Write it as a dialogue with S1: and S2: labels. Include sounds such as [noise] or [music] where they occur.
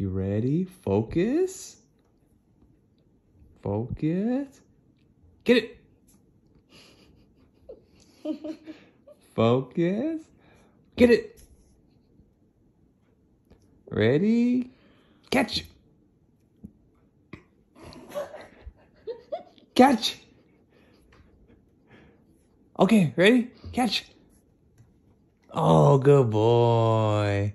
S1: You ready? Focus.
S2: Focus. Get it. [laughs] Focus. Get it.
S3: Ready? Catch. Catch. Okay, ready?
S4: Catch.
S5: Oh, good boy.